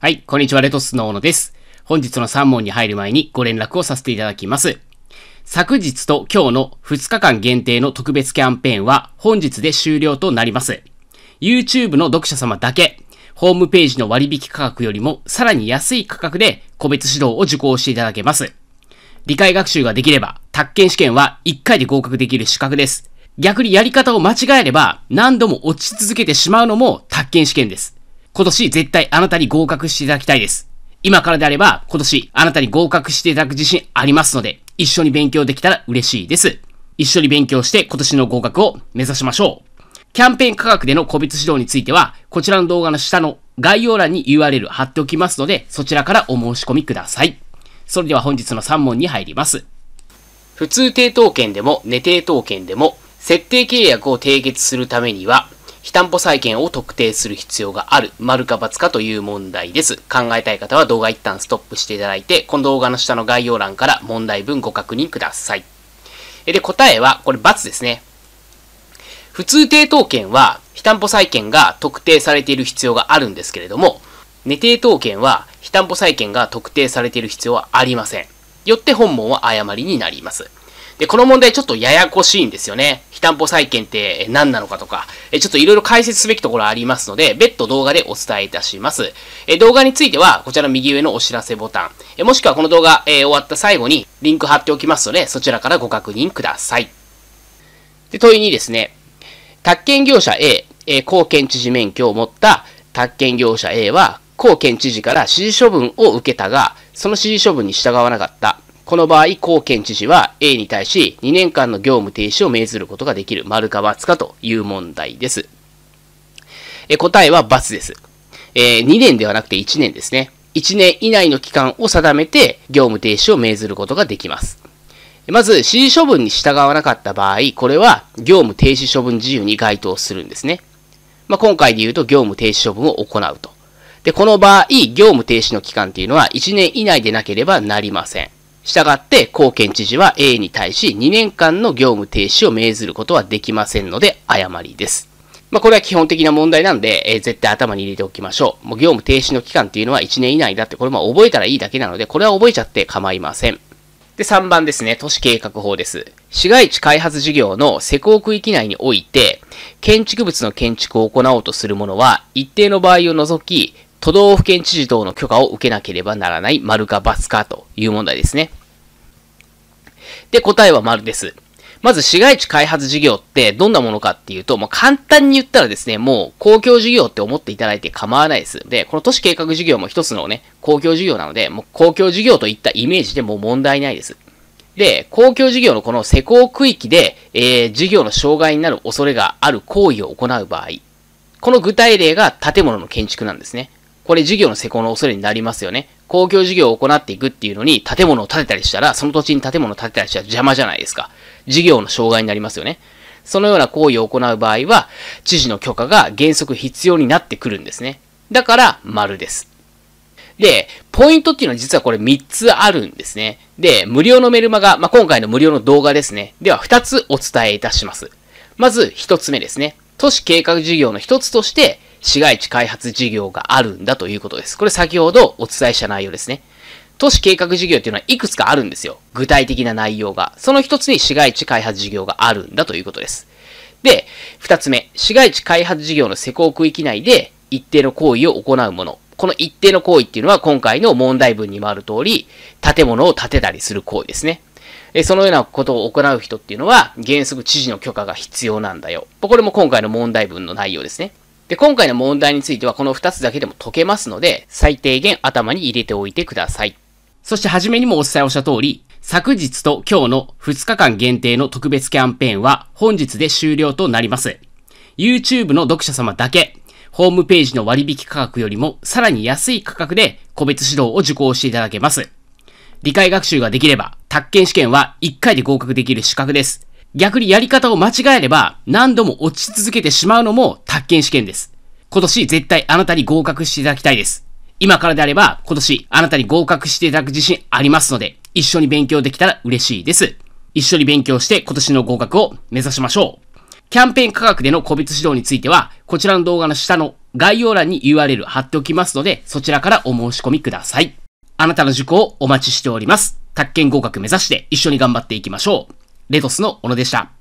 はい、こんにちは、レトスの小野です。本日の3問に入る前にご連絡をさせていただきます。昨日と今日の2日間限定の特別キャンペーンは本日で終了となります。YouTube の読者様だけ、ホームページの割引価格よりもさらに安い価格で個別指導を受講していただけます。理解学習ができれば、宅建試験は1回で合格できる資格です。逆にやり方を間違えれば何度も落ち続けてしまうのも宅建試験です。今年絶対あなたに合格していただきたいです。今からであれば、今年あなたに合格していただく自信ありますので、一緒に勉強できたら嬉しいです。一緒に勉強して今年の合格を目指しましょう。キャンペーン価格での個別指導については、こちらの動画の下の概要欄に URL 貼っておきますので、そちらからお申し込みください。それでは本日の3問に入ります。普通抵当権でも、寝定当権でも、設定契約を締結するためには、非担保債権を特定する必要がある、丸か×かという問題です。考えたい方は動画一旦ストップしていただいて、この動画の下の概要欄から問題文ご確認ください。で、答えは、これ×ですね。普通抵当権は、非担保債権が特定されている必要があるんですけれども、寝抵当権は、非担保債権が特定されている必要はありません。よって本問は誤りになります。で、この問題ちょっとややこしいんですよね。非担保債権って何なのかとか、ちょっといろいろ解説すべきところありますので、別途動画でお伝えいたします。動画については、こちらの右上のお知らせボタン、もしくはこの動画終わった最後にリンク貼っておきますので、そちらからご確認ください。で、問いにですね、宅建業者 A、公建知事免許を持った宅建業者 A は、公県知事から指示処分を受けたが、その指示処分に従わなかった。この場合、高見知事は A に対し2年間の業務停止を命ずることができる。丸か×かという問題です。え答えは×です。えー、2年ではなくて1年ですね。1年以内の期間を定めて業務停止を命ずることができます。まず、指示処分に従わなかった場合、これは業務停止処分自由に該当するんですね。まあ、今回で言うと業務停止処分を行うと。で、この場合、業務停止の期間っていうのは1年以内でなければなりません。したがって、高検知事は A に対し2年間の業務停止を命ずることはできませんので、誤りです。まあ、これは基本的な問題なんで、えー、絶対頭に入れておきましょう。もう業務停止の期間っていうのは1年以内だって、これま覚えたらいいだけなので、これは覚えちゃって構いません。で、3番ですね。都市計画法です。市街地開発事業の施工区域内において、建築物の建築を行おうとするものは、一定の場合を除き、都道府県知事等の許可を受けなければならない、丸か×かという問題ですね。で、答えは丸です。まず市街地開発事業ってどんなものかっていうと、もう簡単に言ったらですね、もう公共事業って思っていただいて構わないです。で、この都市計画事業も一つのね、公共事業なので、もう公共事業といったイメージでも問題ないです。で、公共事業のこの施工区域で、えー、事業の障害になる恐れがある行為を行う場合、この具体例が建物の建築なんですね。これ事業の施工の恐れになりますよね。公共事業を行っていくっていうのに建物を建てたりしたら、その土地に建物を建てたりしたら邪魔じゃないですか。事業の障害になりますよね。そのような行為を行う場合は、知事の許可が原則必要になってくるんですね。だから、丸です。で、ポイントっていうのは実はこれ3つあるんですね。で、無料のメルマガ、まあ、今回の無料の動画ですね。では2つお伝えいたします。まず1つ目ですね。都市計画事業の1つとして、市街地開発事業があるんだということです。これ先ほどお伝えした内容ですね。都市計画事業っていうのはいくつかあるんですよ。具体的な内容が。その一つに市街地開発事業があるんだということです。で、二つ目、市街地開発事業の施工区域内で一定の行為を行うもの。この一定の行為っていうのは今回の問題文にもある通り、建物を建てたりする行為ですね。そのようなことを行う人っていうのは、原則知事の許可が必要なんだよ。これも今回の問題文の内容ですね。で、今回の問題についてはこの2つだけでも解けますので、最低限頭に入れておいてください。そして初めにもお伝えをした通り、昨日と今日の2日間限定の特別キャンペーンは本日で終了となります。YouTube の読者様だけ、ホームページの割引価格よりもさらに安い価格で個別指導を受講していただけます。理解学習ができれば、宅建試験は1回で合格できる資格です。逆にやり方を間違えれば何度も落ち続けてしまうのも宅建試験です。今年絶対あなたに合格していただきたいです。今からであれば今年あなたに合格していただく自信ありますので、一緒に勉強できたら嬉しいです。一緒に勉強して今年の合格を目指しましょう。キャンペーン価格での個別指導については、こちらの動画の下の概要欄に URL 貼っておきますので、そちらからお申し込みください。あなたの受講をお待ちしております。宅建合格目指して一緒に頑張っていきましょう。レトスの小野でした。